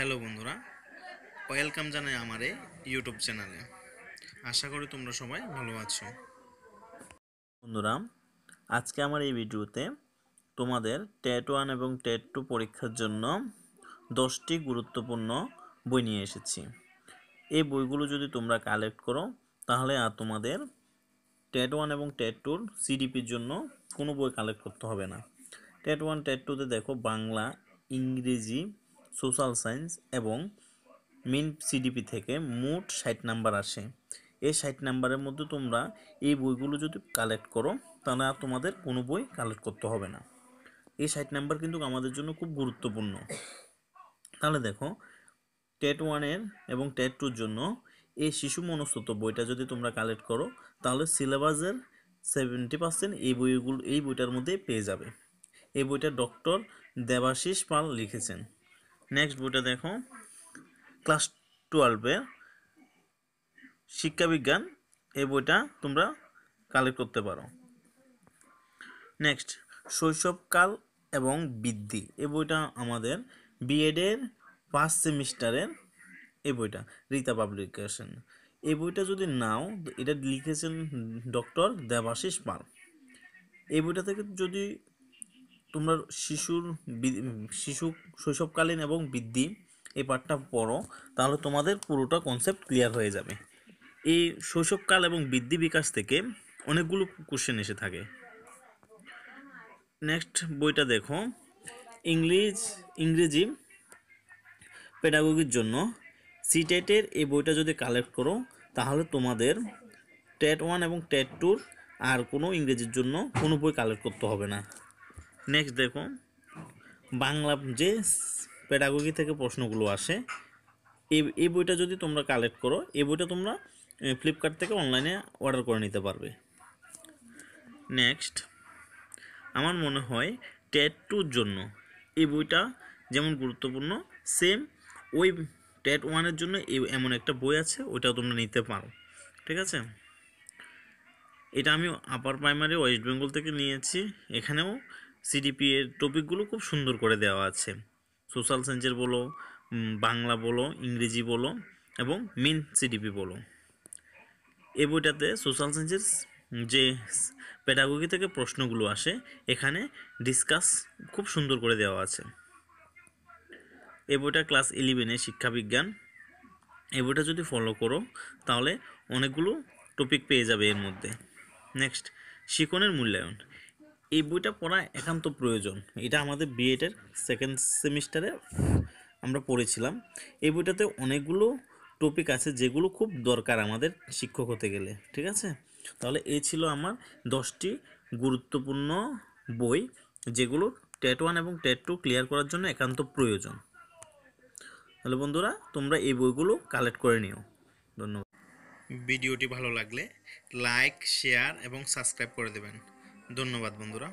hello বন্ধুরা welcome জানাই আমার এই ইউটিউব চ্যানেলে আশা করি তোমরা সবাই ভালো আছো বন্ধুরা আজকে আমার এই ভিডিওতে তোমাদের টেট ওয়ান এবং টেট টু পরীক্ষার জন্য দশটি গুরুত্বপূর্ণ বই নিয়ে এসেছি এই বইগুলো যদি তোমরা কালেক্ট করো তাহলে আর তোমাদের টেট ওয়ান এবং টেট টুর সিডিপির জন্য কোনো বই কালেক্ট করতে হবে না টেট ওয়ান টেট টুতে দেখো বাংলা ইংরেজি সোশ্যাল সায়েন্স এবং মেন সিডিপি থেকে মোট ষাট নাম্বার আসে এই ষাট নাম্বারের মধ্যে তোমরা এই বইগুলো যদি কালেক্ট করো তাহলে আর তোমাদের কোনো বই কালেক্ট করতে হবে না এই ষাট নাম্বার কিন্তু আমাদের জন্য খুব গুরুত্বপূর্ণ তাহলে দেখো টেট ওয়ানের এবং টেট টুর জন্য এই শিশু মনস্তত্ব বইটা যদি তোমরা কালেক্ট করো তাহলে সিলেবাসের সেভেন্টি পার্সেন্ট এই বইগুলো এই বইটার মধ্যে পেয়ে যাবে এই বইটা ডক্টর দেবাশিস পাল লিখেছেন নেক্সট বইটা দেখো ক্লাস টুয়েলভে শিক্ষাবিজ্ঞান এই বইটা তোমরা কালেক্ট করতে পারো নেক্সট শৈশবকাল এবং বৃদ্ধি এই বইটা আমাদের বিএডের ফার্স্ট সেমিস্টারের এই বইটা রীতা পাবলিকেশন এই বইটা যদি নাও এটা লিখেছেন ডক্টর দেবাশিস পাল এই বইটা থেকে যদি তোমরা শিশুর শিশু শৈশবকালীন এবং বৃদ্ধি এই পাঠটা পড়ো তাহলে তোমাদের পুরোটা কনসেপ্ট ক্লিয়ার হয়ে যাবে এই শৈশবকাল এবং বৃদ্ধি বিকাশ থেকে অনেকগুলো কোশ্চেন এসে থাকে নেক্সট বইটা দেখো ইংলিশ ইংরেজি পেডাগোগির জন্য সিটেটের e এই বইটা যদি কালেক্ট করো তাহলে তোমাদের টেট ওয়ান এবং টেট টুর আর কোনো ইংরেজির জন্য কোনো বই কালেক্ট করতে হবে না নেক্সট দেখো বাংলা যে পেডাগোগি থেকে প্রশ্নগুলো আসে এই এই বইটা যদি তোমরা কালেক্ট করো এই বইটা তোমরা ফ্লিপকার্ট থেকে অনলাইনে অর্ডার করে নিতে পারবে নেক্সট আমার মনে হয় টেট টুর জন্য এই বইটা যেমন গুরুত্বপূর্ণ সেম ওই টেট ওয়ানের জন্য এমন একটা বই আছে ওইটা তোমরা নিতে পারো ঠিক আছে এটা আমি আপার প্রাইমারি ওয়েস্ট বেঙ্গল থেকে নিয়েছি এখানেও সিডিপি এর টপিকগুলো খুব সুন্দর করে দেওয়া আছে সোশ্যাল সায়েন্সের বলো বাংলা বলো ইংরেজি বলো এবং মেন সিডিপি বলো এই বইটাতে সোশ্যাল সায়েন্সের যে প্যাডাগোগি থেকে প্রশ্নগুলো আসে এখানে ডিসকাস খুব সুন্দর করে দেওয়া আছে এ বইটা ক্লাস ইলেভেনে শিক্ষাবিজ্ঞান এই বইটা যদি ফলো করো তাহলে অনেকগুলো টপিক পেয়ে যাবে এর মধ্যে নেক্সট শিকনের মূল্যায়ন এই বইটা পড়া একান্ত প্রয়োজন এটা আমাদের বিএডের সেকেন্ড সেমিস্টারে আমরা পড়েছিলাম এই বইটাতে অনেকগুলো টপিক আছে যেগুলো খুব দরকার আমাদের শিক্ষক হতে গেলে ঠিক আছে তাহলে এই ছিল আমার দশটি গুরুত্বপূর্ণ বই যেগুলো টেট ওয়ান এবং টেট টু ক্লিয়ার করার জন্য একান্ত প্রয়োজন তাহলে বন্ধুরা তোমরা এই বইগুলো কালেক্ট করে নিও ধন্যবাদ ভিডিওটি ভালো লাগলে লাইক শেয়ার এবং সাবস্ক্রাইব করে দেবেন ধন্যবাদ বন্ধুরা